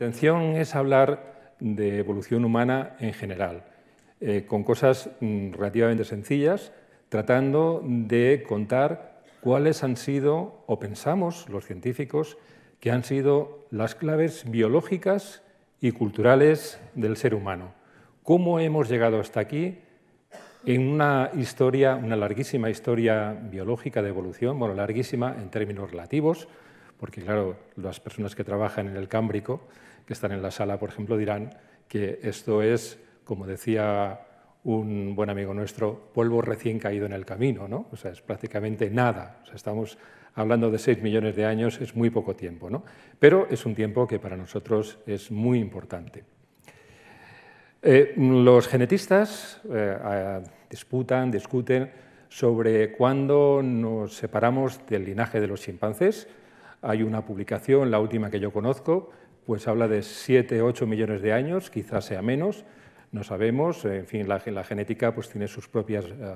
intención es hablar de evolución humana en general, eh, con cosas mm, relativamente sencillas, tratando de contar cuáles han sido, o pensamos los científicos, que han sido las claves biológicas y culturales del ser humano. ¿Cómo hemos llegado hasta aquí en una historia, una larguísima historia biológica de evolución? Bueno, larguísima en términos relativos, porque claro, las personas que trabajan en el Cámbrico que están en la sala, por ejemplo, dirán que esto es, como decía un buen amigo nuestro, polvo recién caído en el camino, ¿no? O sea, es prácticamente nada. O sea, estamos hablando de 6 millones de años, es muy poco tiempo, ¿no? Pero es un tiempo que para nosotros es muy importante. Eh, los genetistas eh, disputan, discuten sobre cuándo nos separamos del linaje de los chimpancés. Hay una publicación, la última que yo conozco, pues habla de 7, 8 millones de años, quizás sea menos, no sabemos, en fin, la, genética pues tiene sus propias... Eh,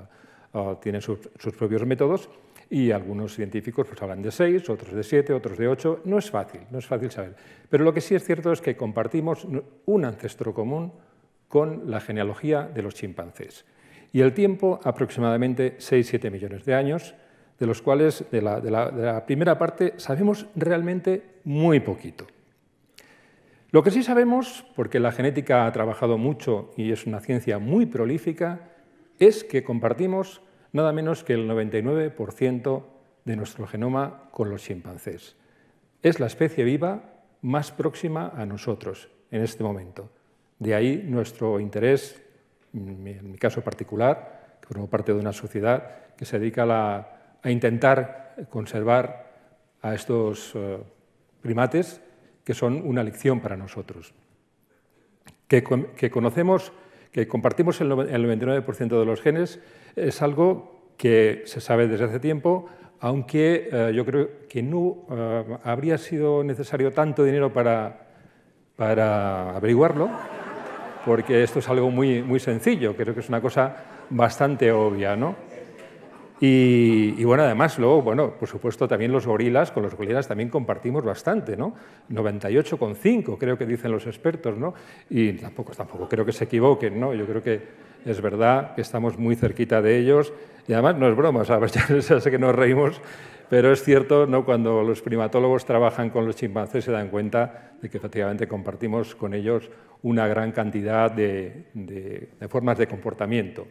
eh, sus, propios métodos y algunos científicos pues, hablan de 6, otros de 7, otros de 8. No es fácil, no es fácil saber. Pero lo que sí es cierto es que compartimos un ancestro común con la genealogía de los chimpancés. Y el tiempo, aproximadamente 6-7 millones de años, de los cuales de la primera parte sabemos realmente muy poquito. Lo que sí sabemos, porque la genética ha trabajado mucho y es una ciencia muy prolífica, es que compartimos nada menos que el 99% de nuestro genoma con los chimpancés. Es la especie viva más próxima a nosotros en este momento. De ahí nuestro interés, mm, en mi caso particular, que formo parte de una sociedad que se dedica a, a intentar conservar a estos eh, primates que son una lección para nosotros. Que, conocemos, que compartimos el, 99% de los genes es algo que se sabe desde hace tiempo, aunque eh, yo creo que no eh, habría sido necesario tanto dinero para, averiguarlo, porque esto es algo muy, muy sencillo, creo que es una cosa bastante obvia, ¿no? Y, bueno, además, luego, bueno, por supuesto, también los gorilas, con los gorilas también compartimos bastante, ¿no? 98,5 creo que dicen los expertos, ¿no? Y tampoco, tampoco creo que se equivoquen, ¿no? Yo creo que es verdad que estamos muy cerquita de ellos. Y además, no es broma, sabes pues ya sé que nos reímos, pero es cierto, ¿no? Cuando los primatólogos trabajan con los chimpancés se dan cuenta de que efectivamente compartimos con ellos una gran cantidad de formas de comportamiento.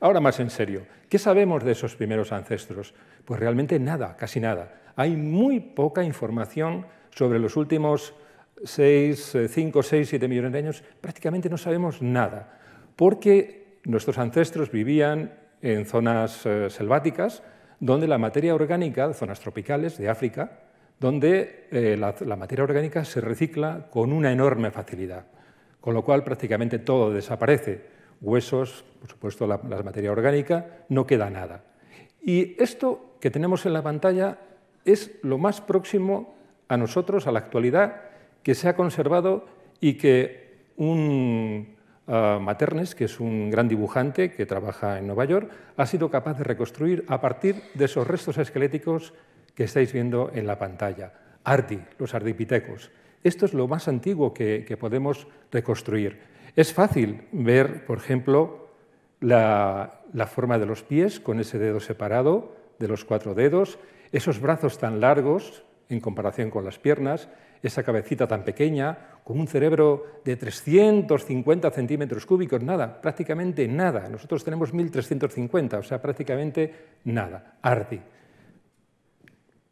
Ahora más en serio, ¿qué sabemos de esos primeros ancestros? Pues realmente nada, casi nada. Hay muy poca información sobre los últimos 6, 5, 6, 7 millones de años. Prácticamente no sabemos nada, porque nuestros ancestros vivían en zonas eh, selváticas, donde la materia orgánica, zonas tropicales de África, donde eh, la, materia orgánica se recicla con una enorme facilidad, con lo cual prácticamente todo desaparece huesos, por supuesto la, materia orgánica, no queda nada. Y esto que tenemos en la pantalla es lo más próximo a nosotros, a la actualidad, que se ha conservado y que un ah, Maternes, que es un gran dibujante que trabaja en Nueva York, ha sido capaz de reconstruir a partir de esos restos esqueléticos que estáis viendo en la pantalla. Ardi, los ardipitecos. Esto es lo más antiguo que podemos reconstruir. Es fácil ver, por ejemplo, la, forma de los pies con ese dedo separado de los cuatro dedos, esos brazos tan largos en comparación con las piernas, esa cabecita tan pequeña, con un cerebro de 350 centímetros cúbicos, nada, prácticamente nada. Nosotros tenemos 1350, o sea, prácticamente nada. Ardi.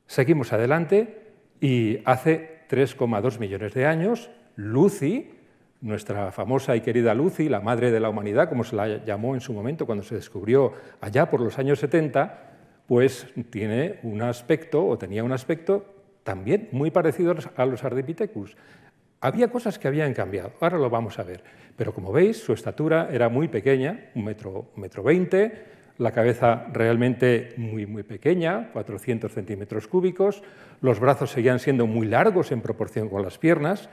Seguimos adelante y hace 3,2 millones de años, Lucy, nuestra famosa y querida Lucy, la madre de la humanidad, como se la llamó en su momento cuando se descubrió allá por los años 70, pues tiene un aspecto o tenía un aspecto también muy parecido a los Ardipithecus. Había cosas que habían cambiado, ahora lo vamos a ver. Pero como veis, su estatura era muy pequeña, un metro, veinte, la cabeza realmente muy, muy pequeña, 400 centímetros cúbicos, los brazos seguían siendo muy largos en proporción con las piernas,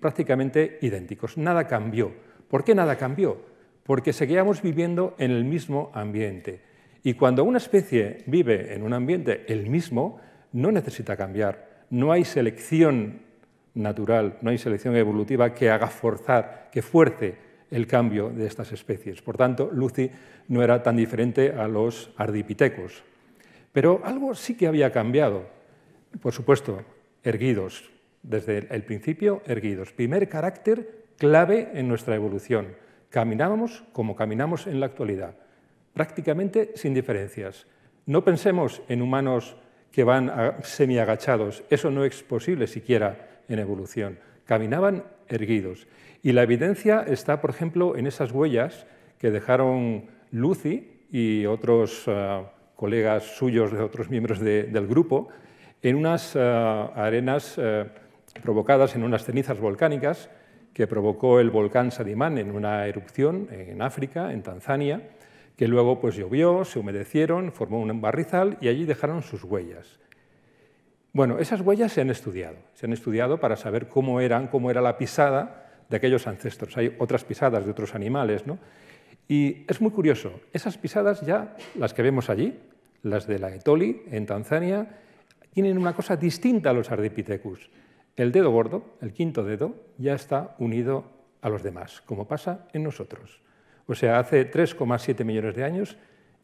prácticamente idénticos. Nada cambió. ¿Por qué nada cambió? Porque seguíamos viviendo en el mismo ambiente. Y cuando una especie vive en un ambiente el mismo, no necesita cambiar. No hay selección natural, no hay selección evolutiva que haga forzar, que fuerce el cambio de estas especies. Por tanto, Lucy no era tan diferente a los ardipitecos. Pero algo sí que había cambiado. Por supuesto, erguidos, desde el principio erguidos. Primer carácter clave en nuestra evolución. Caminábamos como caminamos en la actualidad, prácticamente sin diferencias. No pensemos en humanos que van semiagachados, eso no es posible siquiera en evolución. Caminaban erguidos. Y la evidencia está, por ejemplo, en esas huellas que dejaron Lucy y otros ah, colegas suyos, de otros miembros del grupo, en unas ah, arenas eh, provocadas en unas cenizas volcánicas que provocó el volcán Sadimán en una erupción en África, en Tanzania, que luego pues llovió, se humedecieron, formó un barrizal y allí dejaron sus huellas. Bueno, esas huellas se han estudiado, se han estudiado para saber cómo eran, cómo era la pisada de aquellos ancestros. Hay otras pisadas de otros animales, ¿no? Y es muy curioso, esas pisadas ya, las que vemos allí, las de la Etoli en Tanzania, tienen una cosa distinta a los Ardipithecus el dedo gordo, el quinto dedo, ya está unido a los demás, como pasa en nosotros. O sea, hace 3,7 millones de años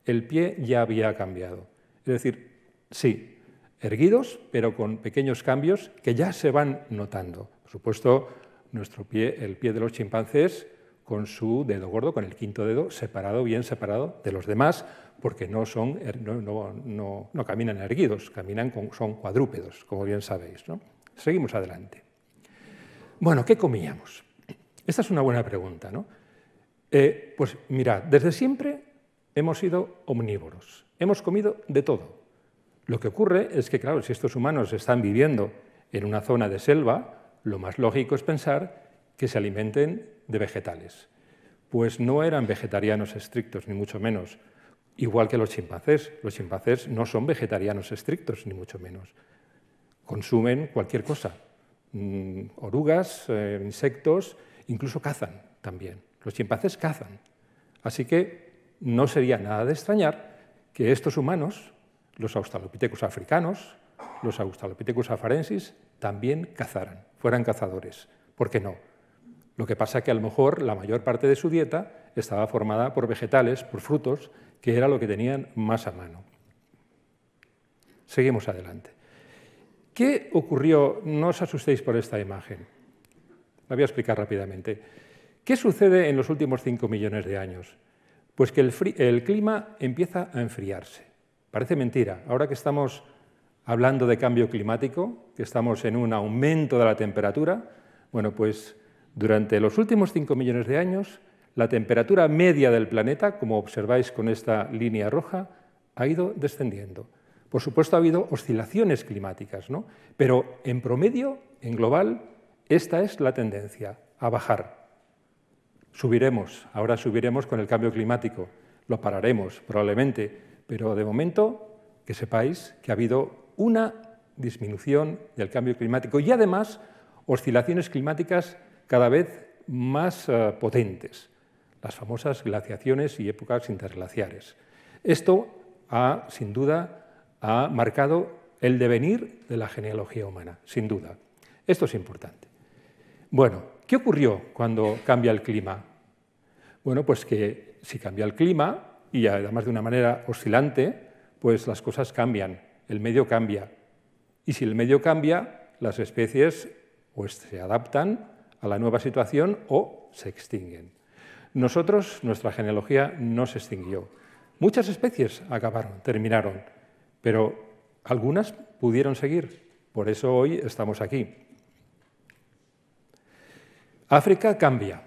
el pie ya había cambiado. Es decir, sí, erguidos, pero con pequeños cambios que ya se van notando. Por supuesto, nuestro pie, el pie de los chimpancés, con su dedo gordo, con el quinto dedo separado, bien separado de los demás, porque no, son, caminan erguidos, caminan son cuadrúpedos, como bien sabéis. Seguimos adelante. Bueno, ¿qué comíamos? Esta es una buena pregunta, ¿no? Eh, pues mirad, desde siempre hemos sido omnívoros, hemos comido de todo. Lo que ocurre es que, claro, si estos humanos están viviendo en una zona de selva, lo más lógico es pensar que se alimenten de vegetales. Pues no eran vegetarianos estrictos, ni mucho menos, igual que los chimpancés. Los chimpancés no son vegetarianos estrictos, ni mucho menos consumen cualquier cosa, mm, orugas, eh, insectos, incluso cazan también. Los chimpancés cazan. Así que no sería nada de extrañar que estos humanos, los australopithecus africanos, los australopithecus afarensis, también cazaran, fueran cazadores. ¿Por qué no? Lo que pasa es que a lo mejor la mayor parte de su dieta estaba formada por vegetales, por frutos, que era lo que tenían más a mano. Seguimos adelante. ¿Qué ocurrió? No os asustéis por esta imagen. La voy a explicar rápidamente. ¿Qué sucede en los últimos 5 millones de años? Pues que el, clima empieza a enfriarse. Parece mentira. Ahora que estamos hablando de cambio climático, que estamos en un aumento de la temperatura, bueno, pues durante los últimos 5 millones de años, la temperatura media del planeta, como observáis con esta línea roja, ha ido descendiendo. Por supuesto, ha habido oscilaciones climáticas, ¿no? pero en promedio, en global, esta es la tendencia, a bajar. Subiremos, ahora subiremos con el cambio climático, lo pararemos probablemente, pero de momento que sepáis que ha habido una disminución del cambio climático y además oscilaciones climáticas cada vez más eh, potentes, las famosas glaciaciones y épocas interglaciares. Esto ha, sin duda, ha marcado el devenir de la genealogía humana, sin duda. Esto es importante. Bueno, ¿qué ocurrió cuando cambia el clima? Bueno, pues que si cambia el clima, y además de una manera oscilante, pues las cosas cambian, el medio cambia. Y si el medio cambia, las especies pues, se adaptan a la nueva situación o se extinguen. Nosotros, nuestra genealogía no se extinguió. Muchas especies acabaron, terminaron, pero algunas pudieron seguir, por eso hoy estamos aquí. África cambia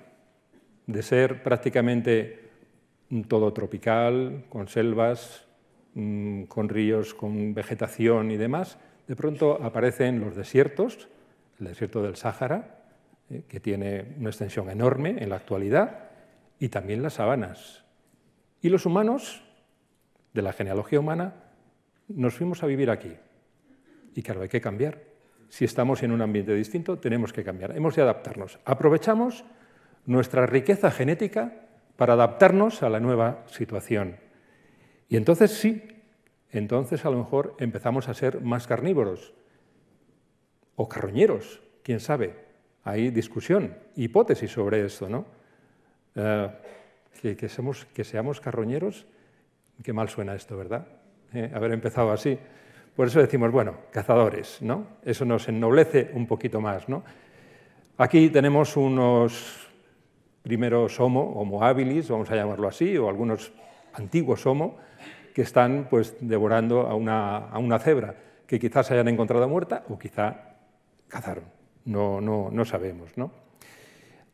de ser prácticamente todo tropical, con selvas, mm, con ríos, con vegetación y demás. De pronto aparecen los desiertos, el desierto del Sáhara, eh, que tiene una extensión enorme en la actualidad, y también las sabanas. Y los humanos, de la genealogía humana, nos fuimos a vivir aquí. Y claro, hay que cambiar. Si estamos en un ambiente distinto, tenemos que cambiar. Hemos de adaptarnos. Aprovechamos nuestra riqueza genética para adaptarnos a la nueva situación. Y entonces sí, entonces a lo mejor empezamos a ser más carnívoros o carroñeros, quién sabe. Hay discusión, hipótesis sobre esto, ¿no? Eh, que, que seamos carroñeros, qué mal suena esto, ¿verdad? Eh, haber empezado así. Por eso decimos, bueno, cazadores, ¿no? Eso nos ennoblece un poquito más, ¿no? Aquí tenemos unos primeros homo, homo habilis, vamos a llamarlo así, o algunos antiguos homo, que están pues, devorando a una, cebra, que quizás hayan encontrado muerta o quizá cazaron. No, no, no sabemos, ¿no?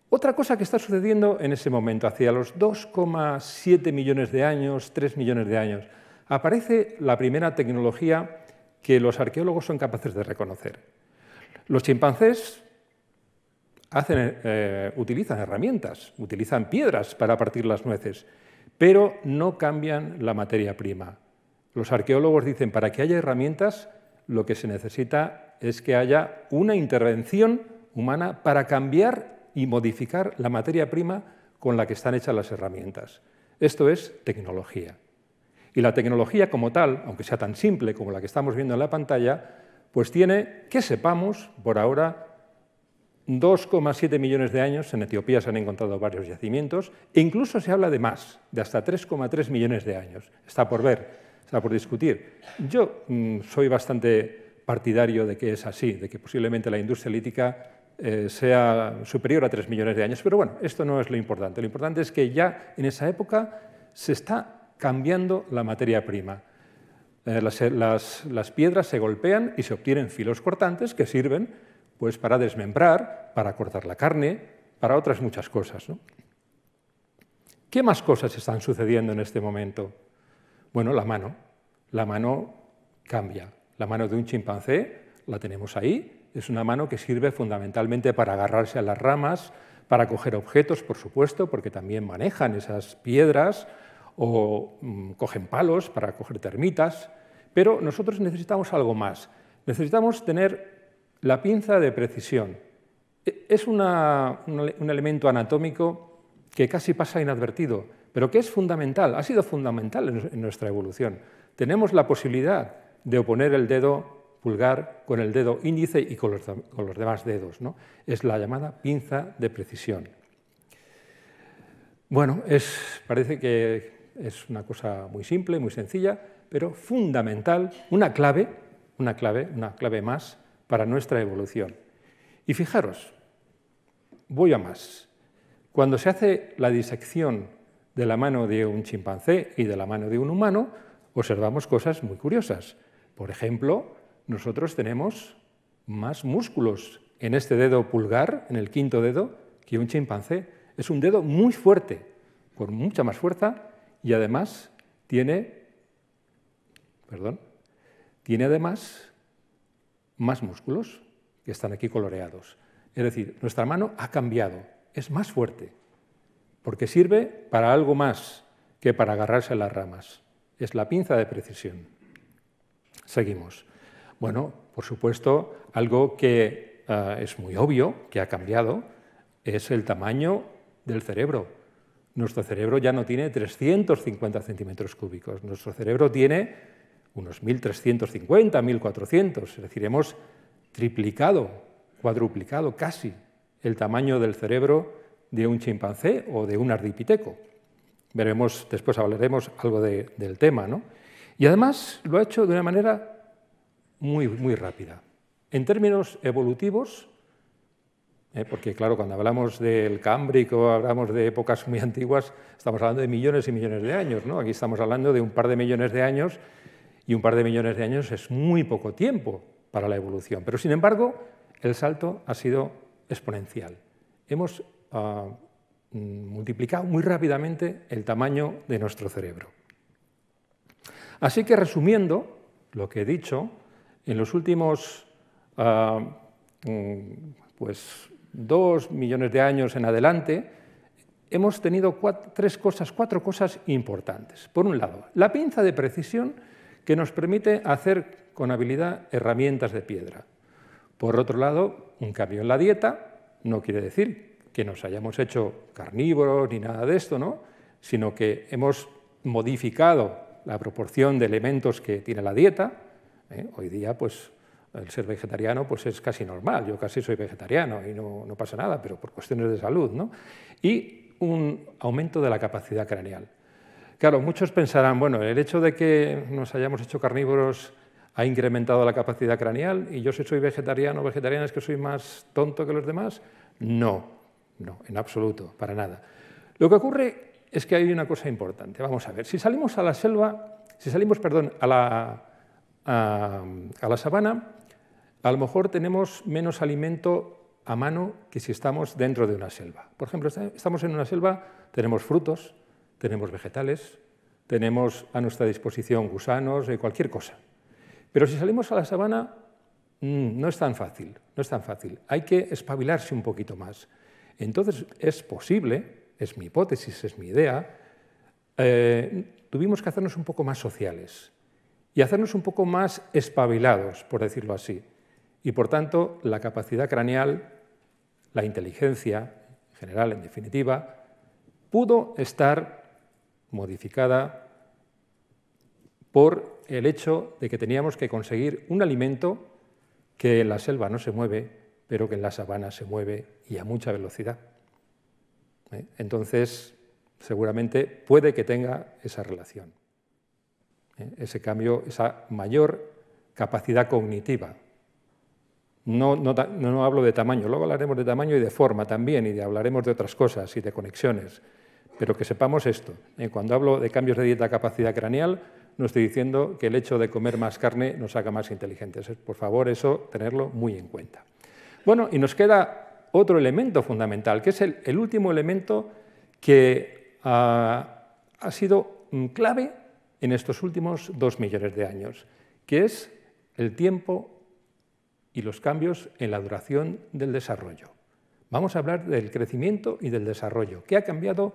Otra cosa que está sucediendo en ese momento, hacia los 2,7 millones de años, 3 millones de años, aparece la primera tecnología que los arqueólogos son capaces de reconocer. Los chimpancés eh, utilizan herramientas, utilizan piedras para partir las nueces, pero no cambian la materia prima. Los arqueólogos dicen, para que haya herramientas, lo que se necesita es que haya una intervención humana para cambiar y modificar la materia prima con la que están hechas las herramientas. Esto es tecnología. Y la tecnología como tal, aunque sea tan simple como la que estamos viendo en la pantalla, pues tiene, que sepamos, por ahora, 2,7 millones de años. En Etiopía se han encontrado varios yacimientos. E incluso se habla de más, de hasta 3,3 millones de años. Está por ver, está por discutir. Yo mm, soy bastante partidario de que es así, de que posiblemente la industria lítica eh, sea superior a 3 millones de años. Pero bueno, esto no es lo importante. Lo importante es que ya en esa época se está cambiando la materia prima. Eh, eh, las, piedras se golpean y se obtienen filos cortantes que sirven pues, para desmembrar, para cortar la carne, para otras muchas cosas. ¿Qué más cosas están sucediendo en este momento? Bueno, la mano. La mano cambia. La mano de un chimpancé la tenemos ahí. Es una mano que sirve fundamentalmente para agarrarse a las ramas, para coger objetos, por supuesto, porque también manejan esas piedras o mm, cogen palos para coger termitas, pero nosotros necesitamos algo más. Necesitamos tener la pinza de precisión. E, es un, elemento anatómico que casi pasa inadvertido, pero que es fundamental, ha sido fundamental en, nuestra evolución. Tenemos la posibilidad de oponer el dedo pulgar con el dedo índice y con los, demás dedos. ¿no? Es la llamada pinza de precisión. Bueno, es, parece que es una cosa muy simple, muy sencilla, pero fundamental, una clave, una clave, una clave más para nuestra evolución. Y fijaros, voy a más. Cuando se hace la disección de la mano de un chimpancé y de la mano de un humano, observamos cosas muy curiosas. Por ejemplo, nosotros tenemos más músculos en este dedo pulgar, en el quinto dedo, que un chimpancé. Es un dedo muy fuerte, con mucha más fuerza y además tiene, perdón, tiene además más músculos que están aquí coloreados. Es decir, nuestra mano ha cambiado, es más fuerte, porque sirve para algo más que para agarrarse a las ramas. Es la pinza de precisión. Seguimos. Bueno, por supuesto, algo que ah, es muy obvio, que ha cambiado, es el tamaño del cerebro nuestro cerebro ya no tiene 350 centímetros cúbicos, nuestro cerebro tiene unos 1.350, 1.400, es decir, hemos triplicado, cuadruplicado casi el tamaño del cerebro de un chimpancé o de un ardipiteco. Veremos, después hablaremos algo del tema. ¿no? Y además lo ha hecho de una manera muy, muy rápida. En términos evolutivos, ¿eh? porque claro, cuando hablamos del Cámbrico, hablamos de épocas muy antiguas, estamos hablando de millones y millones de años, Aquí estamos hablando de un par de millones de años y un par de millones de años es muy poco tiempo para la evolución. Pero sin embargo, el salto ha sido exponencial. Hemos ah, multiplicado muy rápidamente el tamaño de nuestro cerebro. Así que resumiendo lo que he dicho, en los últimos ah, mm, pues, dos millones de años en adelante, hemos tenido tres cosas, cuatro cosas importantes. Por un lado, la pinza de precisión que nos permite hacer con habilidad herramientas de piedra. Por otro lado, un cambio en la dieta no quiere decir que nos hayamos hecho carnívoros ni nada de esto, ¿no? sino que hemos modificado la proporción de elementos que tiene la dieta. ¿eh? Hoy día, pues el ser vegetariano pues es casi normal, yo casi soy vegetariano y no, pasa nada, pero por cuestiones de salud, ¿no? Y un aumento de la capacidad craneal. Claro, muchos pensarán, bueno, el hecho de que nos hayamos hecho carnívoros ha incrementado la capacidad craneal y yo si soy vegetariano o vegetariana es que soy más tonto que los demás. No, no, en absoluto, para nada. Lo que ocurre es que hay una cosa importante. Vamos a ver, si salimos a la selva, si salimos, perdón, a la, a la sabana, a lo mejor tenemos menos alimento a mano que si estamos dentro de una selva. Por ejemplo, estamos en una selva, tenemos frutos, tenemos vegetales, tenemos a nuestra disposición gusanos, eh, cualquier cosa. Pero si salimos a la sabana, mm, no es tan fácil, no es tan fácil. Hay que espabilarse un poquito más. Entonces es posible, es mi hipótesis, es mi idea, eh, tuvimos que hacernos un poco más sociales y hacernos un poco más espabilados, por decirlo así y por tanto la capacidad craneal, la inteligencia en general, en definitiva, pudo estar modificada por el hecho de que teníamos que conseguir un alimento que en la selva no se mueve, pero que en la sabana se mueve y a mucha velocidad. ¿Eh? Entonces, seguramente puede que tenga esa relación, ¿eh? ese cambio, esa mayor capacidad cognitiva no, hablo de tamaño, luego hablaremos de tamaño y de forma también, y hablaremos de otras cosas y de conexiones, pero que sepamos esto. ¿eh? Cuando hablo de cambios de dieta capacidad craneal, no estoy diciendo que el hecho de comer más carne nos haga más inteligentes. Por favor, eso tenerlo muy en cuenta. Bueno, y nos queda otro elemento fundamental, que es el, último elemento que ah, ha sido mm, clave en estos últimos dos millones de años, que es el tiempo y los cambios en la duración del desarrollo. Vamos a hablar del crecimiento y del desarrollo, que ha cambiado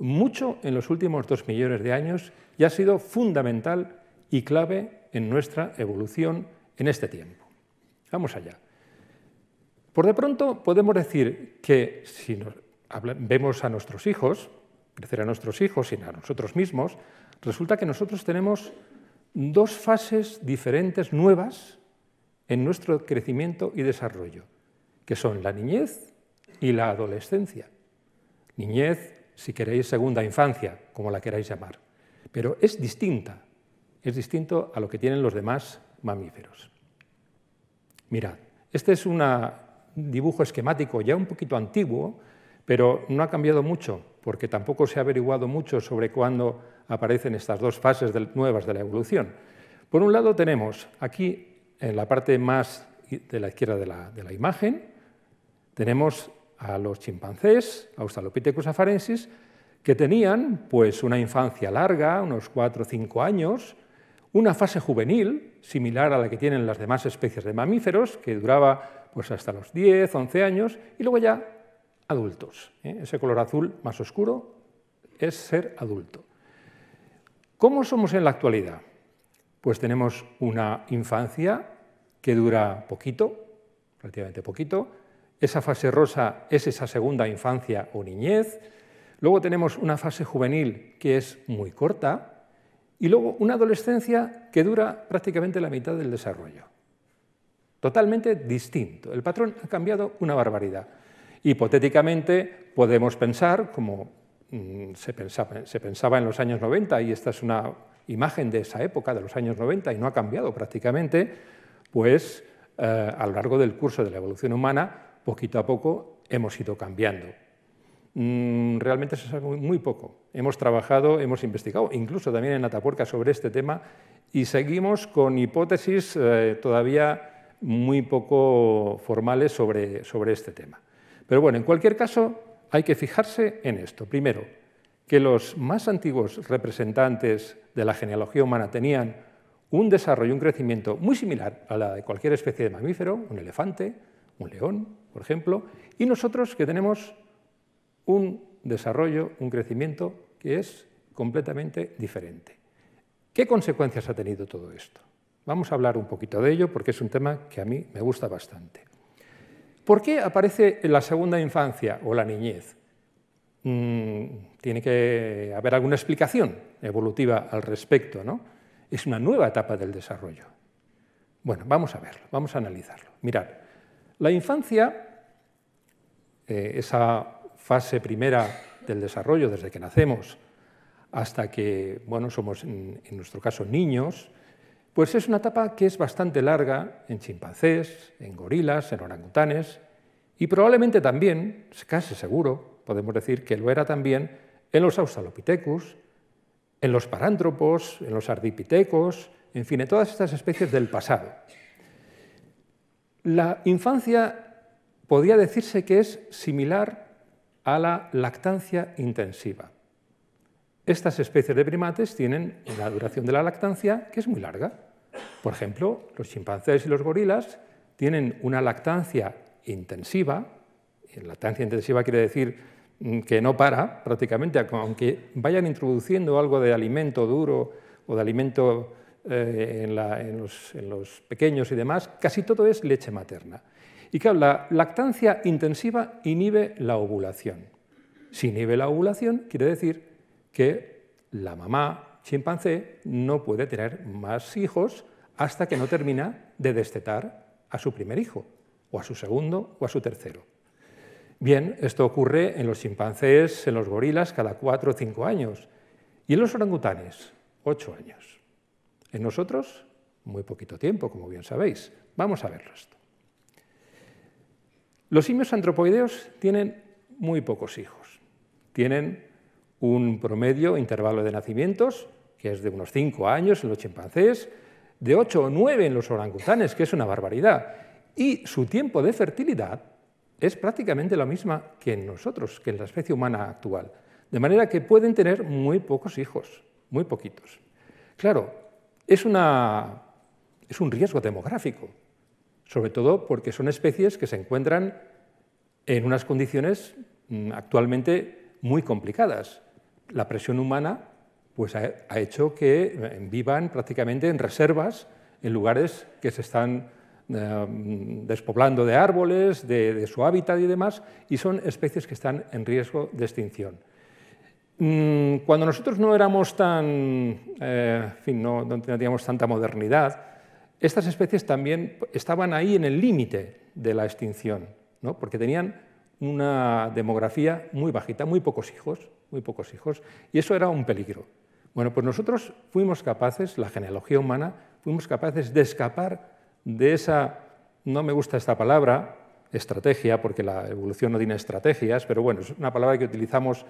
mucho en los últimos dos millones de años y ha sido fundamental y clave en nuestra evolución en este tiempo. Vamos allá. Por de pronto podemos decir que si vemos a nuestros hijos, crecer a nuestros hijos y a nosotros mismos, resulta que nosotros tenemos dos fases diferentes nuevas en nuestro crecimiento y desarrollo, que son la niñez y la adolescencia. Niñez, si queréis, segunda infancia, como la queráis llamar, pero es distinta, es distinto a lo que tienen los demás mamíferos. Mirad, este es un dibujo esquemático ya un poquito antiguo, pero no ha cambiado mucho, porque tampoco se ha averiguado mucho sobre cuándo aparecen estas dos fases nuevas de la evolución. Por un lado tenemos aquí en la parte más de la izquierda de la, imagen, tenemos a los chimpancés, Australopithecus afarensis, que tenían pues, una infancia larga, unos 4 o 5 años, una fase juvenil, similar a la que tienen las demás especies de mamíferos, que duraba pues, hasta los 10, 11 años, y luego ya adultos. ¿eh? Ese color azul más oscuro es ser adulto. ¿Cómo somos en la actualidad? pues tenemos una infancia que dura poquito, relativamente poquito. Esa fase rosa es esa segunda infancia o niñez. Luego tenemos una fase juvenil que es muy corta. Y luego una adolescencia que dura prácticamente la mitad del desarrollo. Totalmente distinto. El patrón ha cambiado una barbaridad. Hipotéticamente podemos pensar, como mm, se pensaba, se pensaba en los años 90, y esta es una imagen de esa época, de los años 90, y no ha cambiado prácticamente, pues eh, a lo largo del curso de la evolución humana, poquito a poco hemos ido cambiando. Mm, realmente se sabe muy, muy, poco. Hemos trabajado, hemos investigado, incluso también en Atapuerca sobre este tema, y seguimos con hipótesis eh, todavía muy poco formales sobre, sobre este tema. Pero bueno, en cualquier caso, hay que fijarse en esto. Primero, que los más antiguos representantes de la genealogía humana tenían un desarrollo, un crecimiento muy similar a la de cualquier especie de mamífero, un elefante, un león, por ejemplo, y nosotros que tenemos un desarrollo, un crecimiento que es completamente diferente. ¿Qué consecuencias ha tenido todo esto? Vamos a hablar un poquito de ello porque es un tema que a mí me gusta bastante. ¿Por qué aparece en la segunda infancia o la niñez? Mm, tiene que haber alguna explicación evolutiva al respecto, ¿no? Es una nueva etapa del desarrollo. Bueno, vamos a verlo, vamos a analizarlo. Mirad, la infancia, eh, esa fase primera del desarrollo desde que nacemos hasta que, bueno, somos en nuestro caso niños, pues es una etapa que es bastante larga en chimpancés, en gorilas, en orangutanes y probablemente también, casi seguro, podemos decir que lo era también en los Australopithecus, en los parántropos, en los ardipitecos, en fin, en todas estas especies del pasado. La infancia podría decirse que es similar a la lactancia intensiva. Estas especies de primates tienen una duración de la lactancia que es muy larga. Por ejemplo, los chimpancés y los gorilas tienen una lactancia intensiva, lactancia intensiva quiere decir Mm, que no para prácticamente, aunque vayan introduciendo algo de alimento duro o de alimento eh, en, los, en, los, pequeños y demás, casi todo es leche materna. Y claro, la lactancia intensiva inhibe la ovulación. Si inhibe la ovulación, quiere decir que la mamá chimpancé no puede tener más hijos hasta que no termina de destetar a su primer hijo, o a su segundo, o a su tercero. Bien, esto ocurre en los chimpancés, en los gorilas, cada cuatro o cinco años. Y en los orangutanes, ocho años. En nosotros, muy poquito tiempo, como bien sabéis. Vamos a verlo esto. Los simios antropoideos tienen muy pocos hijos. Tienen un promedio intervalo de nacimientos, que es de unos cinco años en los chimpancés, de ocho o nueve en los orangutanes, que es una barbaridad. Y su tiempo de fertilidad es prácticamente la misma que en nosotros, que en la especie humana actual. De manera que pueden tener muy pocos hijos, muy poquitos. Claro, es, un riesgo demográfico, sobre todo porque son especies que se encuentran en unas condiciones mm, actualmente muy complicadas. La presión humana pues, ha hecho que eh, vivan prácticamente en reservas, en lugares que se están Em, despoblando de árboles, de, su hábitat y demás, y son especies que están en riesgo de extinción. Mm, cuando nosotros no éramos tan, eh, fin, no, teníamos tanta modernidad, estas especies también estaban ahí en el límite de la extinción, ¿no? porque tenían una demografía muy bajita, muy pocos hijos, muy pocos hijos, y eso era un peligro. Bueno, pues nosotros fuimos capaces, la genealogía humana, fuimos capaces de escapar de esa, no me gusta esta palabra, estrategia, porque la evolución no tiene estrategias, pero bueno, es una palabra que utilizamos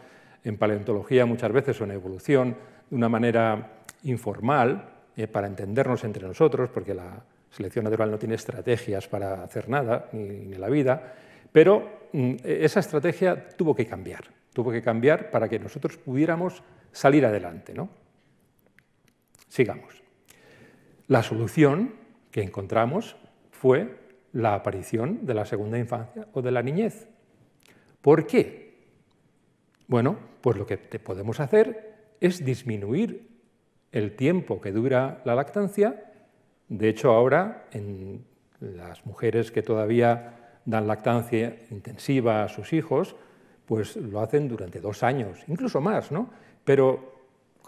en paleontología muchas veces o en evolución de una manera informal eh, para entendernos entre nosotros, porque la selección natural no tiene estrategias para hacer nada, ni, la vida, pero mm, e-, esa estrategia tuvo que cambiar, tuvo que cambiar para que nosotros pudiéramos salir adelante. ¿no? Sigamos. La solución que encontramos fue la aparición de la segunda infancia o de la niñez. ¿Por qué? Bueno, pues lo que podemos hacer es disminuir el tiempo que dura la lactancia. De hecho, ahora en las mujeres que todavía dan lactancia intensiva a sus hijos, pues lo hacen durante dos años, incluso más, ¿no? Pero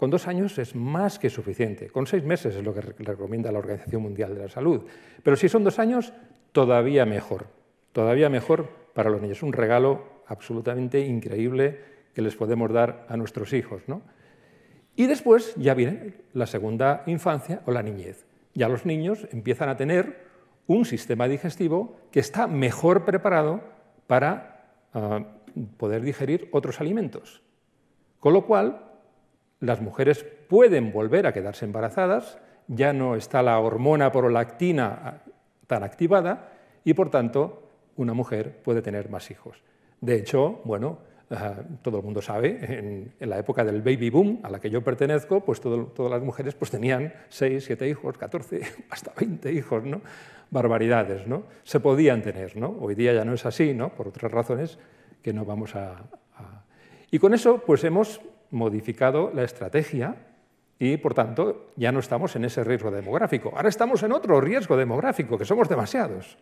con dos años es más que suficiente, con seis meses es lo que recomienda la Organización Mundial de la Salud, pero si son dos años, todavía mejor, todavía mejor para los niños, un regalo absolutamente increíble que les podemos dar a nuestros hijos. Y después ya viene la segunda infancia o la niñez. Ya los niños empiezan a tener un sistema digestivo que está mejor preparado para ah, poder digerir otros alimentos. Con lo cual, las mujeres pueden volver a quedarse embarazadas, ya no está la hormona prolactina ah, tan activada y por tanto una mujer puede tener más hijos. De hecho, bueno, ah, todo el mundo sabe, en, la época del baby boom a la que yo pertenezco, pues todas las mujeres pues tenían 6, 7 hijos, 14, hasta 20 hijos, ¿no? Barbaridades, ¿no? Se podían tener, ¿no? Hoy día ya no es así, ¿no? Por otras razones que no vamos a... Y con eso pues hemos modificado la estrategia y, por tanto, ya no estamos en ese riesgo demográfico. Ahora estamos en otro riesgo demográfico, que somos demasiados.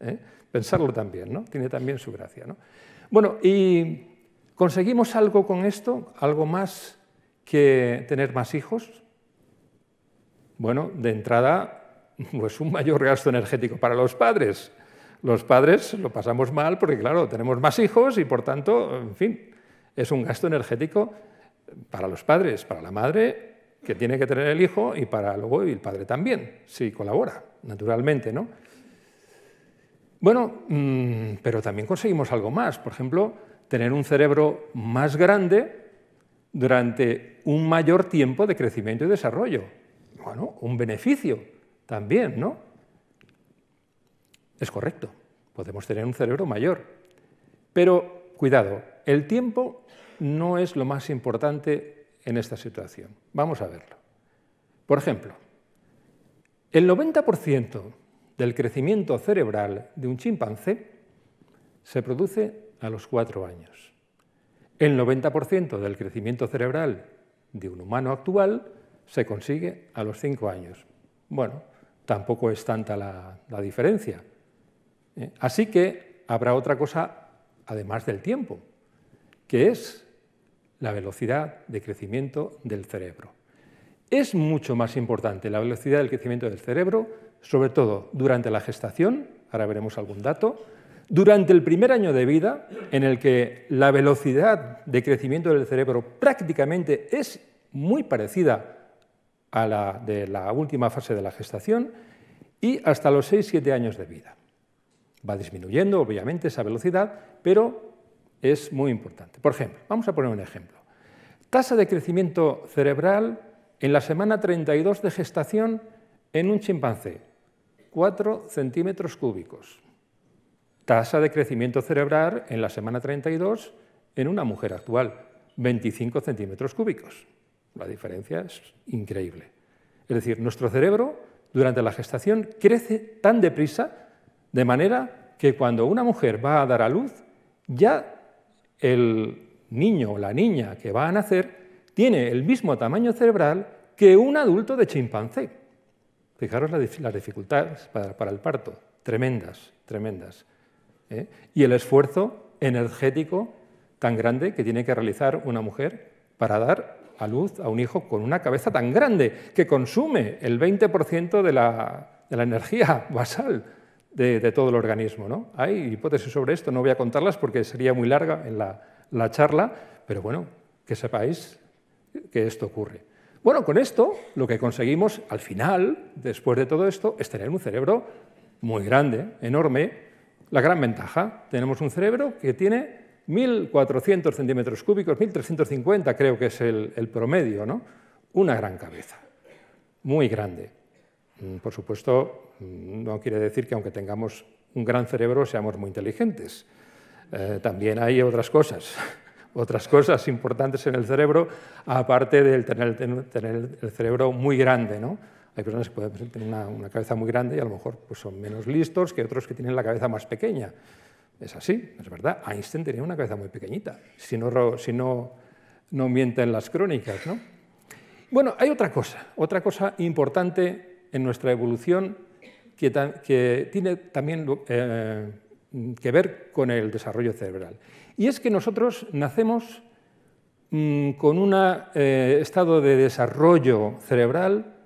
¿eh? Pensarlo también, ¿no? Tiene también su gracia. Bueno, y ¿conseguimos algo con esto? ¿Algo más que tener más hijos? Bueno, de entrada, pues un mayor gasto energético para los padres. Los padres lo pasamos mal porque, claro, tenemos más hijos y, por tanto, en fin, es un gasto energético para los padres, para la madre que tiene que tener el hijo y para luego el padre también, si colabora, naturalmente, ¿no? Bueno, mm, pero también conseguimos algo más, por ejemplo, tener un cerebro más grande durante un mayor tiempo de crecimiento y desarrollo. Bueno, un beneficio también, ¿no? Es correcto, podemos tener un cerebro mayor. Pero cuidado, el tiempo no es lo más importante en esta situación. Vamos a verlo. Por ejemplo, el 90% del crecimiento cerebral de un chimpancé se produce a los cuatro años. El 90% del crecimiento cerebral de un humano actual se consigue a los cinco años. Bueno, tampoco es tanta la, diferencia. ¿eh? Así que habrá otra cosa además del tiempo, que es la velocidad de crecimiento del cerebro. Es mucho más importante la velocidad del crecimiento del cerebro, sobre todo durante la gestación, ahora veremos algún dato, durante el primer año de vida, en el que la velocidad de crecimiento del cerebro prácticamente es muy parecida a la de la última fase de la gestación, y hasta los 6-7 años de vida. Va disminuyendo, obviamente, esa velocidad, pero es muy importante. Por ejemplo, vamos a poner un ejemplo. Tasa de crecimiento cerebral en la semana 32 de gestación en un chimpancé, 4 centímetros cúbicos. Tasa de crecimiento cerebral en la semana 32 en una mujer actual, 25 centímetros cúbicos. La diferencia es increíble. Es decir, nuestro cerebro durante la gestación crece tan deprisa, de manera que cuando una mujer va a dar a luz, ya el niño o la niña que va a nacer tiene el mismo tamaño cerebral que un adulto de chimpancé. Fijaros las dificultades para el parto, tremendas, tremendas. ¿eh? Y el esfuerzo energético tan grande que tiene que realizar una mujer para dar a luz a un hijo con una cabeza tan grande que consume el 20% de la energía basal de, todo el organismo. ¿no? Hay hipótesis sobre esto, no voy a contarlas porque sería muy larga en la, charla, pero bueno, que sepáis que esto ocurre. Bueno, con esto lo que conseguimos al final, después de todo esto, es tener un cerebro muy grande, enorme. La gran ventaja, tenemos un cerebro que tiene 1.400 centímetros cúbicos, 1.350 creo que es el, el promedio, ¿no? Una gran cabeza, muy grande. Mm, por supuesto, mm, no quiere decir que aunque tengamos un gran cerebro seamos muy inteligentes. Eh, también hay otras cosas, otras cosas importantes en el cerebro, aparte de tener, el cerebro muy grande. ¿no? Hay personas que pueden tener una, cabeza muy grande y a lo mejor pues, son menos listos que otros que tienen la cabeza más pequeña. Es así, es verdad. Einstein tenía una cabeza muy pequeñita, si no, si no, no mienten las crónicas. Bueno, hay otra cosa, otra cosa importante en nuestra evolución que, tiene también eh, que ver con el desarrollo cerebral. Y es que nosotros nacemos mm, con un eh, estado de desarrollo cerebral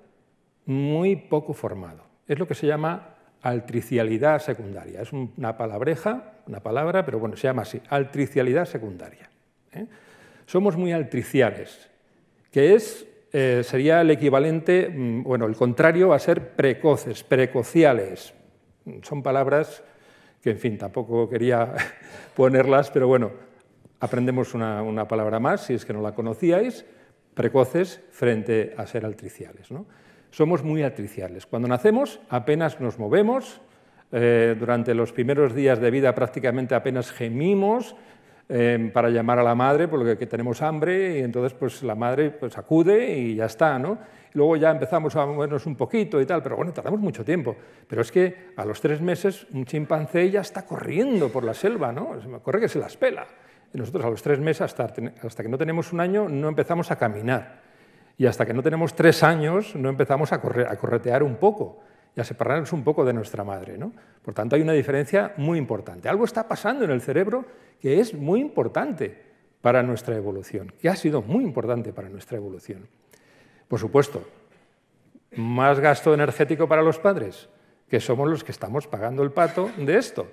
muy poco formado. Es lo que se llama altricialidad secundaria. Es una palabreja, una palabra, pero bueno, se llama así, altricialidad secundaria. ¿eh? Somos muy altriciales, que es eh, sería el equivalente, mm, bueno, el contrario a ser precoces, precociales. Son palabras que, en fin, tampoco quería ponerlas, pero bueno, aprendemos una, palabra más, si es que no la conocíais, precoces frente a ser altriciales. Somos muy altriciales. Cuando nacemos apenas nos movemos, eh, durante los primeros días de vida prácticamente apenas gemimos, Em, para llamar a la madre, por lo que tenemos hambre, y entonces pues, la madre pues acude y ya está, ¿no? Luego ya empezamos a movernos un poquito y tal, pero bueno, tardamos mucho tiempo. Pero es que a los tres meses un chimpancé ya está corriendo por la selva, ¿no? Corre que se las pela. nosotros a los tres meses, hasta, que no tenemos un año, no empezamos a caminar. Y hasta que no tenemos tres años, no empezamos a, correr a corretear un poco. Ya a separarnos un poco de nuestra madre. ¿no? Por tanto, hay una diferencia muy importante. Algo está pasando en el cerebro que es muy importante para nuestra evolución, que ha sido muy importante para nuestra evolución. Por supuesto, más gasto energético para los padres, que somos los que estamos pagando el pato de esto.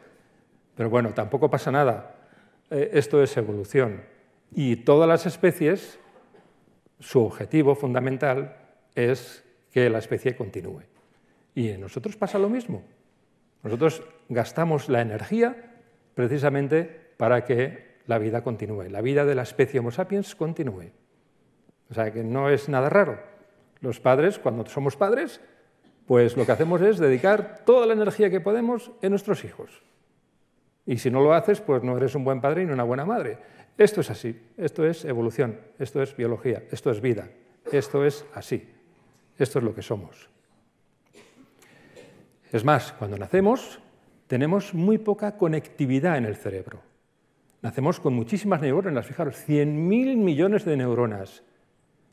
Pero bueno, tampoco pasa nada. Eh, esto es evolución. Y todas las especies, su objetivo fundamental es que la especie continúe. Y en nosotros pasa lo mismo. Nosotros gastamos la energía precisamente para que la vida continúe, la vida de la especie Homo sapiens continúe. O sea que no es nada raro. Los padres, cuando somos padres, pues lo que hacemos es dedicar toda la energía que podemos en nuestros hijos. Y si no lo haces, pues no eres un buen padre ni una buena madre. Esto es así, esto es evolución, esto es biología, esto es vida, esto es así, esto es lo que somos. Es más, cuando nacemos tenemos muy poca conectividad en el cerebro. Nacemos con muchísimas neuronas, fijaros, 100.000 millones de neuronas,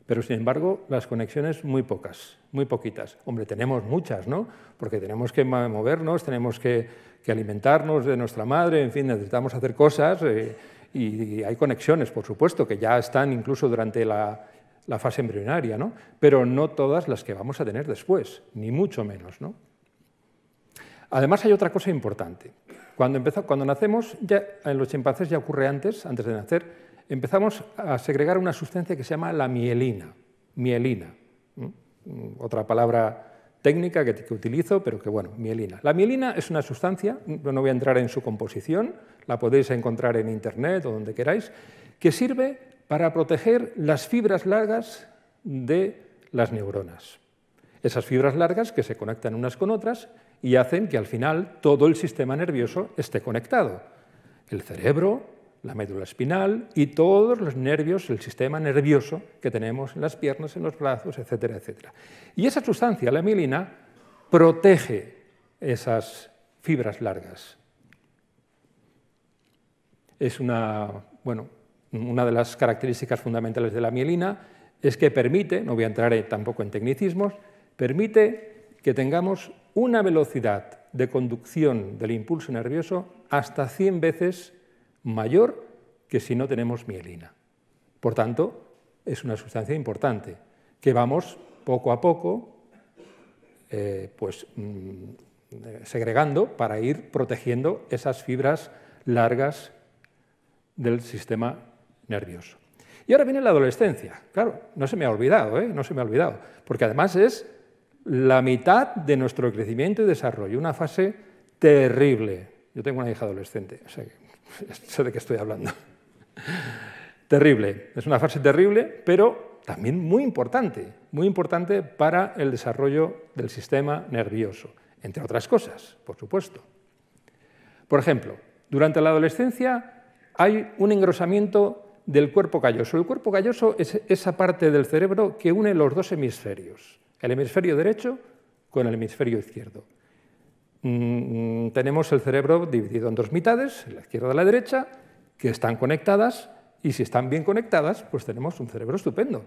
pero sin embargo las conexiones muy pocas, muy poquitas. Hombre, tenemos muchas, ¿no? Porque tenemos que movernos, tenemos que, alimentarnos de nuestra madre, en fin, necesitamos hacer cosas eh, y, hay conexiones, por supuesto, que ya están incluso durante la, la fase embrionaria, ¿no? Pero no todas las que vamos a tener después, ni mucho menos, ¿no? Además hay otra cosa importante. Cuando, cuando nacemos, ya, en los chimpancés ya ocurre antes, antes de nacer, empezamos a segregar una sustancia que se llama la mielina. Mielina. Otra palabra técnica que, que, utilizo, pero que bueno, mielina. La mielina es una sustancia, no voy a entrar en su composición, la podéis encontrar en internet o donde queráis, que sirve para proteger las fibras largas de las neuronas. Esas fibras largas que se conectan unas con otras y hacen que al final todo el sistema nervioso esté conectado. El cerebro, la médula espinal y todos los nervios, el sistema nervioso que tenemos en las piernas, en los brazos, etcétera, etcétera. Y esa sustancia, la mielina, protege esas fibras largas. Es una, bueno, una de las características fundamentales de la mielina es que permite, no voy a entrar eh, tampoco en tecnicismos, permite que tengamos una velocidad de conducción del impulso nervioso hasta 100 veces mayor que si no tenemos mielina. Por tanto, es una sustancia importante que vamos poco a poco eh, pues, mm, segregando para ir protegiendo esas fibras largas del sistema nervioso. Y ahora viene la adolescencia. Claro, no se me ha olvidado, ¿eh? no se me ha olvidado, porque además es la mitad de nuestro crecimiento y desarrollo, una fase terrible. Yo tengo una hija adolescente, sé de qué estoy hablando. terrible, es una fase terrible, pero también muy importante, muy importante para el desarrollo del sistema nervioso, entre otras cosas, por supuesto. Por ejemplo, durante la adolescencia hay un engrosamiento del cuerpo calloso. El cuerpo calloso es esa parte del cerebro que une los dos hemisferios el hemisferio derecho con el hemisferio izquierdo. Mm, mm, tenemos el cerebro dividido en dos mitades, la izquierda y la derecha, que están conectadas y si están bien conectadas, pues tenemos un cerebro estupendo,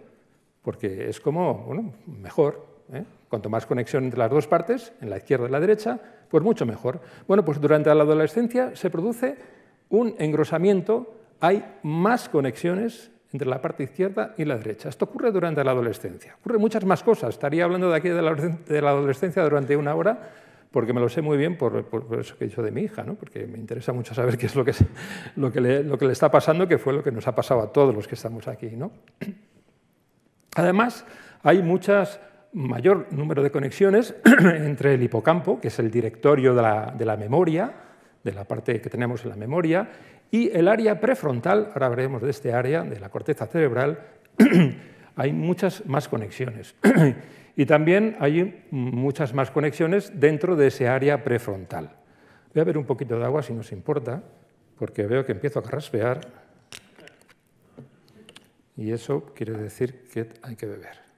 porque es como, bueno, mejor. ¿eh? Cuanto más conexión entre las dos partes, en la izquierda y la derecha, pues mucho mejor. Bueno, pues durante la adolescencia se produce un engrosamiento, hay más conexiones entre la parte izquierda y la derecha. Esto ocurre durante la adolescencia. Ocurre muchas más cosas. Estaría hablando de aquí de la, adolescencia durante una hora, porque me lo sé muy bien por, eso que he dicho de mi hija, ¿no? porque me interesa mucho saber qué es lo que, lo, le, está pasando, que fue lo que nos ha pasado a todos los que estamos aquí. ¿no? Además, hay muchas mayor número de conexiones entre el hipocampo, que es el directorio de la memoria, de la parte que tenemos en la memoria, y el área prefrontal, ahora hablaremos de este área, de la corteza cerebral, hay muchas más conexiones. y también hay muchas más conexiones dentro de ese área prefrontal. Voy a ver un poquito de agua si nos importa, porque veo que empiezo a raspear. Y eso quiere decir que hay que beber.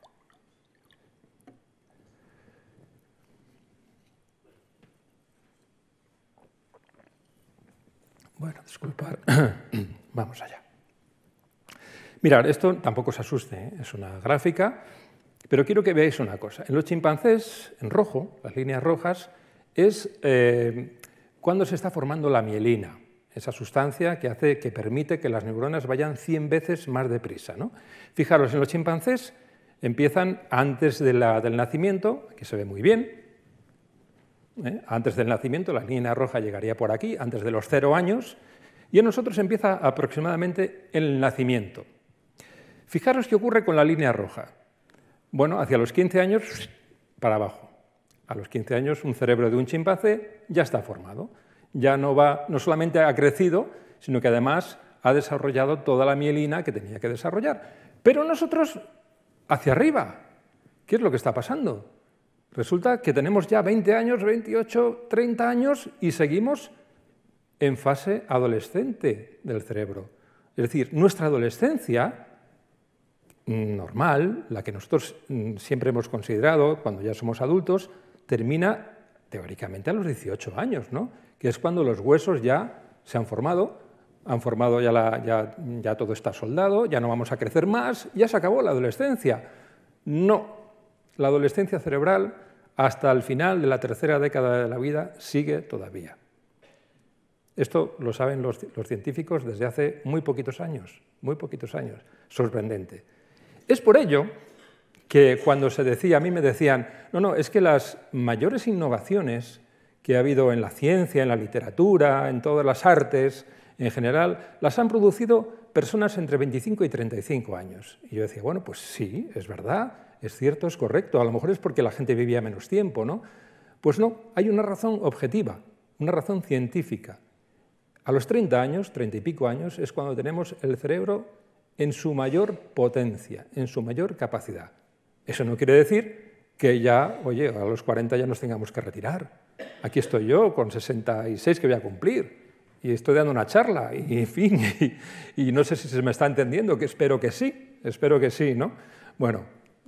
Bueno, disculpad, Vamos allá. Mirad, esto tampoco os asuste, ¿eh? es una gráfica, pero quiero que veáis una cosa. En los chimpancés, en rojo, las líneas rojas, es eh, cuando se está formando la mielina, esa sustancia que, hace, que permite que las neuronas vayan 100 veces más deprisa. ¿no? Fijaros, en los chimpancés empiezan antes del nacimiento, que se ve muy bien, ¿eh? Antes del nacimiento, la línea roja llegaría por aquí, antes de los cero años, y en nosotros empieza aproximadamente el nacimiento. Fijaros qué ocurre con la línea roja. Bueno, hacia los 15 años, para abajo. A los 15 años, un cerebro de un chimpancé ya está formado. Ya no, va, no solamente ha crecido, sino que además ha desarrollado toda la mielina que tenía que desarrollar. Pero nosotros, hacia arriba, ¿qué es lo que está pasando? Resulta que tenemos ya 20 años, 28, 30 años y seguimos en fase adolescente del cerebro. Es decir, nuestra adolescencia normal, la que nosotros mm, siempre hemos considerado cuando ya somos adultos, termina teóricamente a los 18 años, ¿no? que es cuando los huesos ya se han formado, han formado ya, la, ya, ya todo está soldado, ya no vamos a crecer más, ya se acabó la adolescencia. No, la adolescencia cerebral hasta el final de la tercera década de la vida sigue todavía. Esto lo saben los, científicos desde hace muy poquitos años, muy poquitos años, sorprendente. Es por ello que cuando se decía, a mí me decían, no, no, es que las mayores innovaciones que ha habido en la ciencia, en la literatura, en todas las artes, en general, las han producido personas entre 25 y 35 años. Y yo decía, bueno, pues sí, es verdad, es cierto, es correcto, a lo mejor es porque la gente vivía menos tiempo, ¿no? Pues no, hay una razón objetiva, una razón científica. A los 30 años, 30 y pico años, es cuando tenemos el cerebro en su mayor potencia, en su mayor capacidad. Eso no quiere decir que ya, oye, a los 40 ya nos tengamos que retirar. Aquí estoy yo con 66 que voy a cumplir y estoy dando una charla y, en fin, y, y no sé si se me está entendiendo, que espero que sí, espero que sí, ¿no? Bueno,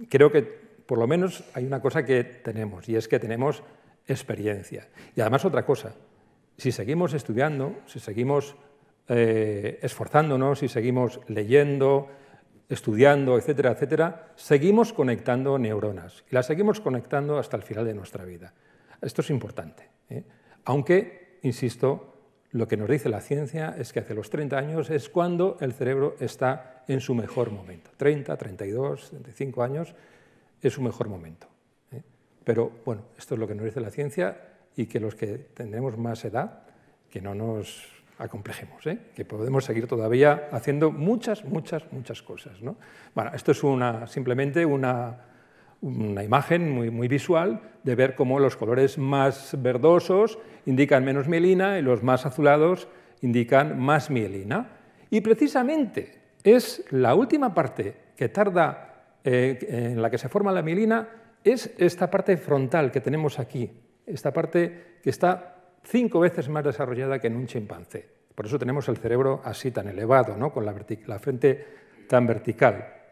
creo que por lo menos hay una cosa que tenemos y es que tenemos experiencia. Y además otra cosa, si seguimos estudiando, si seguimos eh, esforzándonos, si seguimos leyendo, estudiando, etcétera, etcétera, seguimos conectando neuronas y las seguimos conectando hasta el final de nuestra vida. Esto es importante. ¿eh? Aunque, insisto, lo que nos dice la ciencia es que hace los 30 años es cuando el cerebro está en su mejor momento. 30, 32, 35 años es su mejor momento. ¿eh? Pero bueno, esto es lo que nos dice la ciencia y que los que tendremos más edad, que no nos acomplejemos, ¿eh? que podemos seguir todavía haciendo muchas, muchas, muchas cosas. Bueno, esto es una, simplemente una, una imagen muy, visual de ver cómo los colores más verdosos indican menos mielina y los más azulados indican más mielina. Y precisamente es la última parte que tarda eh, en la que se forma la mielina, es esta parte frontal que tenemos aquí, esta parte que está cinco veces más desarrollada que en un chimpancé. Por eso tenemos el cerebro así tan elevado, ¿no? con la frente tan vertical.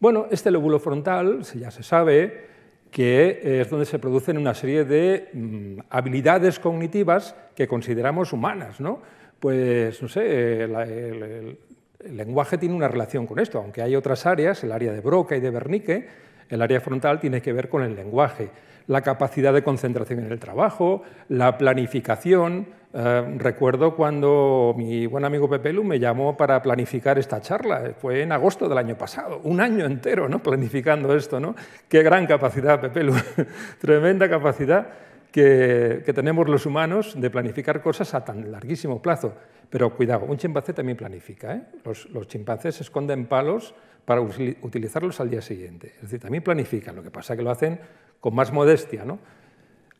Bueno, este lóbulo frontal, ya se sabe, que eh, es donde se producen una serie de mm, habilidades cognitivas que consideramos humanas, ¿no? Pues, no sé, eh, el, lenguaje tiene una relación con esto, aunque hay otras áreas, el área de Broca y de Bernique, el área frontal tiene que ver con el lenguaje, la capacidad de concentración en el trabajo, la planificación. Eh, recuerdo cuando mi buen amigo Pepelu me llamó para planificar esta charla, fue en agosto del año pasado, un año entero ¿no? planificando esto. Qué gran capacidad, Pepelu! tremenda capacidad que, tenemos los humanos de planificar cosas a tan larguísimo plazo. Pero cuidado, un chimpancé también planifica. ¿eh? Los, los chimpancés esconden palos para utilizarlos al día siguiente. Es decir, también planifican, lo que pasa es que lo hacen con más modestia.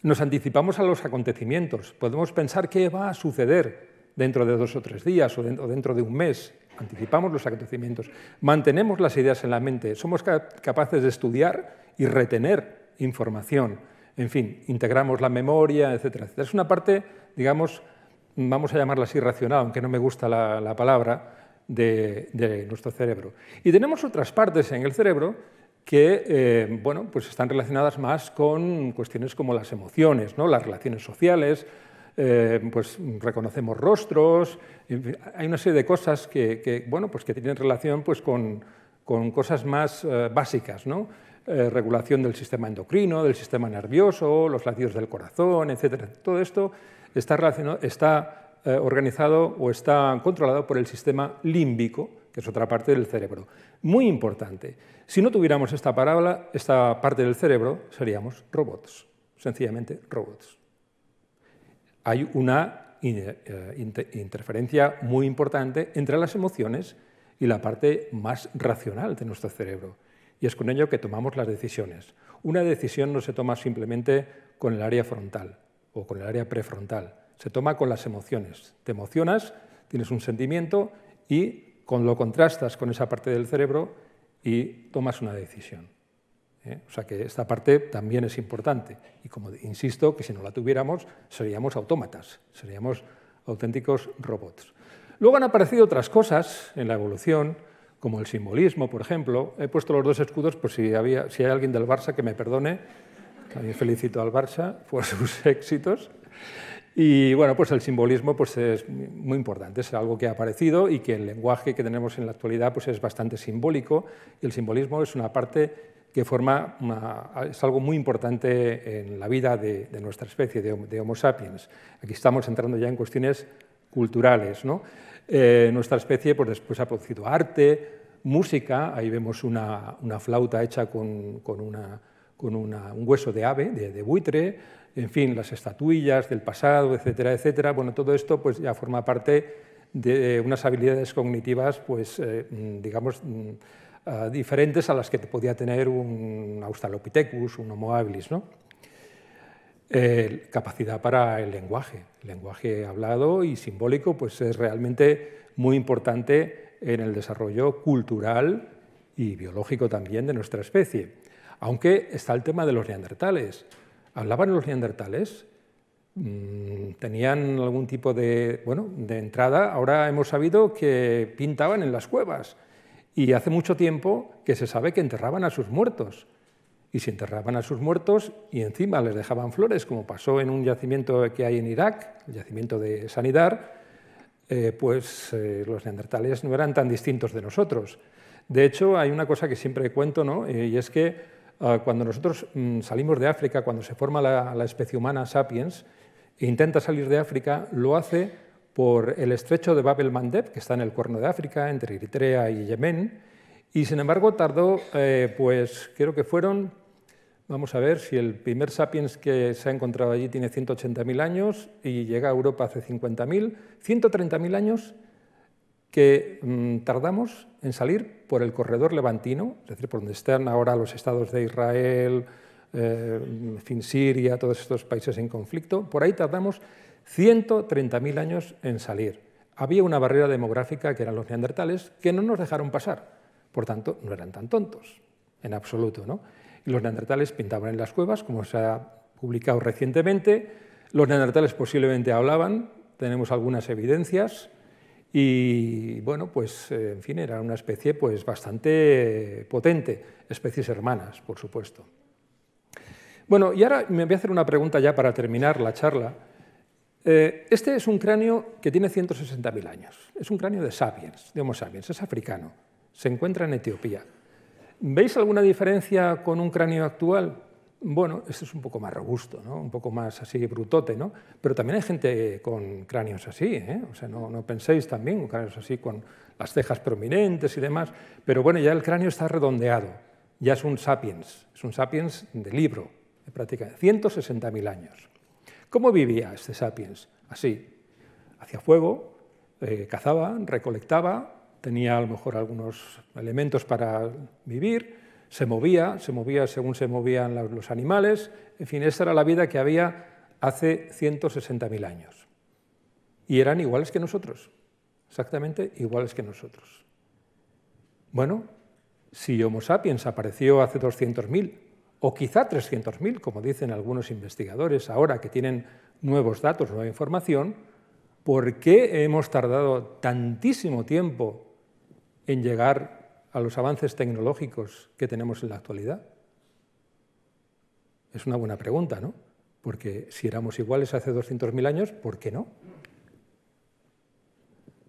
Nos anticipamos a los acontecimientos, podemos pensar qué va a suceder dentro de dos o tres días o dentro de un mes, anticipamos los acontecimientos, mantenemos las ideas en la mente, somos capaces de estudiar y retener información, en fin, integramos la memoria, etcétera, Es una parte, digamos, vamos a llamarla así racional, aunque no me gusta la palabra, de, nuestro cerebro. Y tenemos otras partes en el cerebro que eh, bueno, pues están relacionadas más con cuestiones como las emociones, ¿no? las relaciones sociales, eh, pues reconocemos rostros, hay una serie de cosas que, bueno, pues que tienen relación pues con, con cosas más eh, básicas, ¿no? regulación del sistema endocrino, del sistema nervioso, los latidos del corazón, etc. Todo esto está, relacionado, está eh, organizado o está controlado por el sistema límbico, que es otra parte del cerebro. Muy importante, si no tuviéramos esta, parábola, esta parte del cerebro, seríamos robots, sencillamente robots. Hay una eh, interferencia muy importante entre las emociones y la parte más racional de nuestro cerebro. Y es con ello que tomamos las decisiones. Una decisión no se toma simplemente con el área frontal o con el área prefrontal se toma con las emociones. Te emocionas, tienes un sentimiento y con lo contrastas con esa parte del cerebro y tomas una decisión. ¿eh? O sea que esta parte también es importante. Y como insisto, que si no la tuviéramos, seríamos autómatas, seríamos auténticos robots. Luego han aparecido otras cosas en la evolución, como el simbolismo, por ejemplo. He puesto los dos escudos por si, si hay alguien del Barça que me perdone. También felicito al Barça por sus éxitos. Y bueno, pues el simbolismo pues es muy importante, es algo que ha aparecido y que el lenguaje que tenemos en la actualidad pues es bastante simbólico y el simbolismo es una parte que forma es algo muy importante en la vida de, nuestra especie, de, Homo sapiens. Aquí estamos entrando ya en cuestiones culturales. Eh, nuestra especie pues después ha producido arte, música, ahí vemos una, flauta hecha con, un hueso de ave, de buitre, en fin, las estatuillas del pasado, etcétera, etcétera. Bueno, todo esto pues, ya forma parte de unas habilidades cognitivas, pues, eh, digamos, mm, ah, diferentes a las que podía tener un Australopithecus, un Homo habilis. ¿no? capacidad para el lenguaje. El lenguaje hablado y simbólico pues, es realmente muy importante en el desarrollo cultural y biológico también de nuestra especie. Aunque está el tema de los neandertales hablaban los neandertales, mm, tenían algún tipo de, bueno, de entrada. Ahora hemos sabido que pintaban en las cuevas y hace mucho tiempo que se sabe que enterraban a sus muertos. Y si enterraban a sus muertos y encima les dejaban flores, como pasó en un yacimiento que hay en Irak, el yacimiento de Sanidar, eh, pues eh, los neandertales no eran tan distintos de nosotros. De hecho, hay una cosa que siempre cuento, ¿no? Eh, y es que Ah, cuando nosotros mm, salimos de África, cuando se forma la, especie humana Sapiens, e intenta salir de África, lo hace por el estrecho de Babel el-Mandeb, que está en el cuerno de África, entre Eritrea y Yemen, y sin embargo tardó, eh, pues creo que fueron, vamos a ver, si el primer sapiens que se ha encontrado allí tiene 180.000 años y llega a Europa hace 50.000, 130.000 años que mm, tardamos en salir por el corredor levantino, es decir, por donde están ahora los estados de Israel, eh, fin, Siria, todos estos países en conflicto, por ahí tardamos 130.000 años en salir. Había una barrera demográfica que eran los neandertales que no nos dejaron pasar, por tanto, no eran tan tontos, en absoluto. ¿no? los neandertales pintaban en las cuevas, como se ha publicado recientemente, los neandertales posiblemente hablaban, tenemos algunas evidencias, y bueno, pues eh, en fin, era una especie pues, bastante potente, especies hermanas, por supuesto. Bueno, y ahora me voy a hacer una pregunta ya para terminar la charla. Eh, este es un cráneo que tiene 160.000 años. Es un cráneo de sapiens, de Homo sapiens, es africano. Se encuentra en Etiopía. ¿Veis alguna diferencia con un cráneo actual? bueno, esto es un poco más robusto, ¿no? un poco más así brutote, pero también hay gente con cráneos así, ¿eh? o sea, no, penséis también con cráneos así, con las cejas prominentes y demás, pero bueno, ya el cráneo está redondeado, ya es un sapiens, es un sapiens de libro, de práctica, 160.000 años. ¿Cómo vivía este sapiens? Así, hacía fuego, eh, cazaba, recolectaba, tenía a lo mejor algunos elementos para vivir, se movía, se movía según se movían los animales, en fin, esa era la vida que había hace 160.000 años. Y eran iguales que nosotros, exactamente iguales que nosotros. Bueno, si Homo sapiens apareció hace 200.000 o quizá 300.000, como dicen algunos investigadores ahora que tienen nuevos datos, nueva información, ¿por qué hemos tardado tantísimo tiempo en llegar a los avances tecnológicos que tenemos en la actualidad? Es una buena pregunta, ¿no? Porque si éramos iguales hace 200.000 años, ¿por qué no?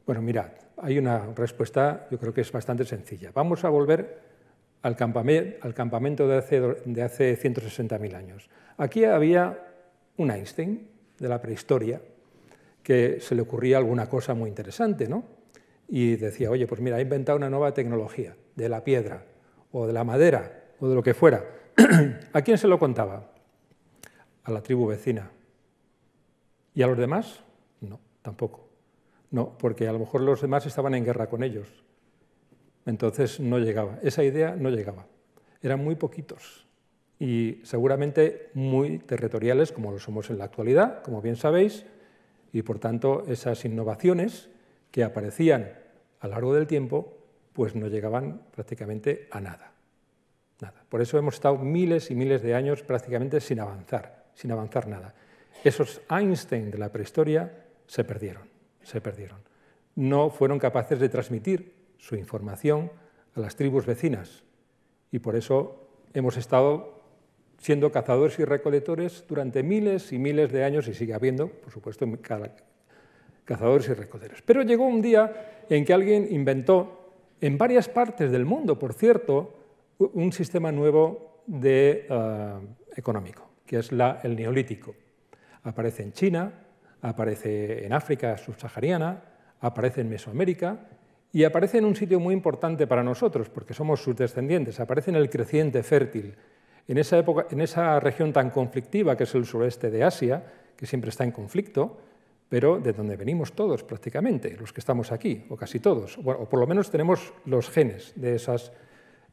Bueno, mirad, hay una respuesta, yo creo que es bastante sencilla. Vamos a volver al, campamento de hace, de hace 160.000 años. Aquí había un Einstein de la prehistoria que se le ocurría alguna cosa muy interesante, ¿no? y decía, oye, pues mira, he inventado una nueva tecnología de la piedra o de la madera o de lo que fuera. ¿A quién se lo contaba? A la tribu vecina. ¿Y a los demás? No, tampoco. No, porque a lo mejor los demás estaban en guerra con ellos. Entonces no llegaba. Esa idea no llegaba. Eran muy poquitos y seguramente muy territoriales como lo somos en la actualidad, como bien sabéis, y por tanto esas innovaciones que aparecían a lo largo del tiempo, pues no llegaban prácticamente a nada. nada. Por eso hemos estado miles y miles de años prácticamente sin avanzar, sin avanzar nada. Esos Einstein de la prehistoria se perdieron, se perdieron. No fueron capaces de transmitir su información a las tribus vecinas y por eso hemos estado siendo cazadores y recolectores durante miles y miles de años y sigue habiendo, por supuesto, cazadores y recoderos. Pero llegó un día en que alguien inventó, en varias partes del mundo, por cierto, un sistema nuevo de, eh, económico, que es el neolítico. Aparece en China, aparece en África subsahariana, aparece en Mesoamérica y aparece en un sitio muy importante para nosotros, porque somos sus descendientes, aparece en el creciente fértil, en esa región tan conflictiva que es el sureste de Asia, que siempre está en conflicto, pero de donde venimos todos prácticamente, los que estamos aquí, o casi todos, o por lo menos tenemos los genes de esas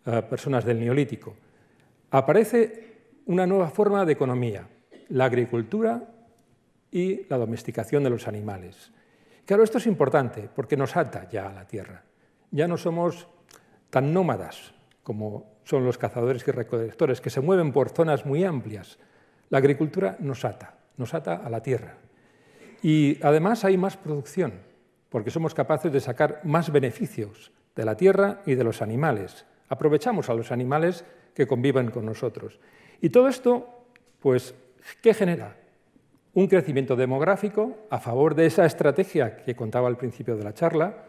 eh, personas del neolítico. Aparece una nueva forma de economía, la agricultura y la domesticación de los animales. Claro, esto es importante porque nos ata ya a la tierra. Ya no somos tan nómadas como son los cazadores y recolectores, que se mueven por zonas muy amplias. La agricultura nos ata, nos ata a la tierra, y además hay más producción, porque somos capaces de sacar más beneficios de la tierra y de los animales. Aprovechamos a los animales que convivan con nosotros. Y todo esto, pues, ¿qué genera? Un crecimiento demográfico a favor de esa estrategia que contaba al principio de la charla,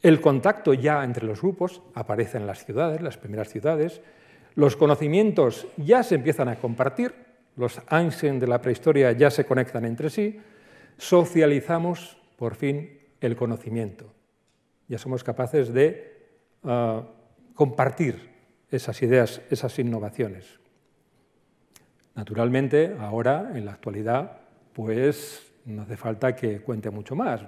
el contacto ya entre los grupos aparece en las ciudades, las primeras ciudades, los conocimientos ya se empiezan a compartir, los ansen de la prehistoria ya se conectan entre sí, socializamos por fin el conocimiento. Ya somos capaces de ah, compartir esas ideas, esas innovaciones. Naturalmente, ahora, en la actualidad, pues no hace falta que cuente mucho más.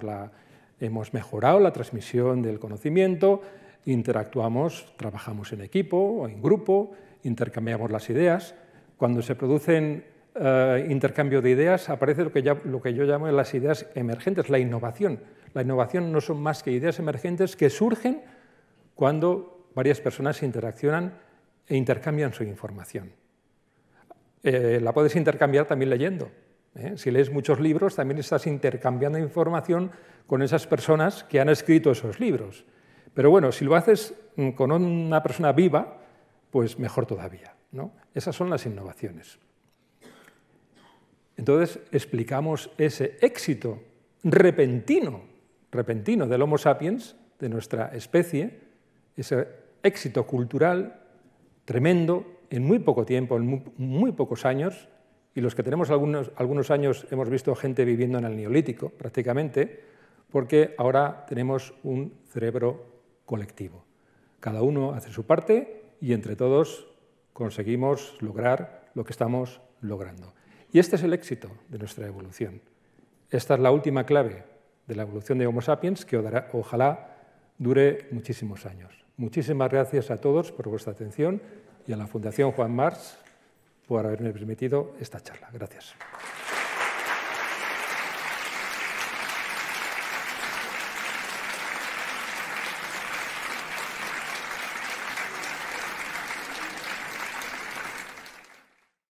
hemos mejorado la transmisión del conocimiento, interactuamos, trabajamos en equipo o en grupo, intercambiamos las ideas. Cuando se producen eh, intercambio de ideas aparece lo que, yo llamo las ideas emergentes, la innovación. La innovación no son más que ideas emergentes que surgen cuando varias personas interaccionan e intercambian su información. Eh, la puedes intercambiar también leyendo. ¿eh? Si lees muchos libros, también estás intercambiando información con esas personas que han escrito esos libros. Pero bueno, si lo haces mm, con una persona viva, pues mejor todavía. Esas son las innovaciones. Entonces explicamos ese éxito repentino, repentino del Homo sapiens, de nuestra especie, ese éxito cultural tremendo en muy poco tiempo, en muy, pocos años, y los que tenemos algunos, algunos años hemos visto gente viviendo en el neolítico prácticamente, porque ahora tenemos un cerebro colectivo. Cada uno hace su parte y entre todos conseguimos lograr lo que estamos logrando. Y este es el éxito de nuestra evolución. Esta es la última clave de la evolución de Homo sapiens que ojalá dure muchísimos años. Muchísimas gracias a todos por vuestra atención y a la Fundación Juan Mars por haberme permitido esta charla. Gracias.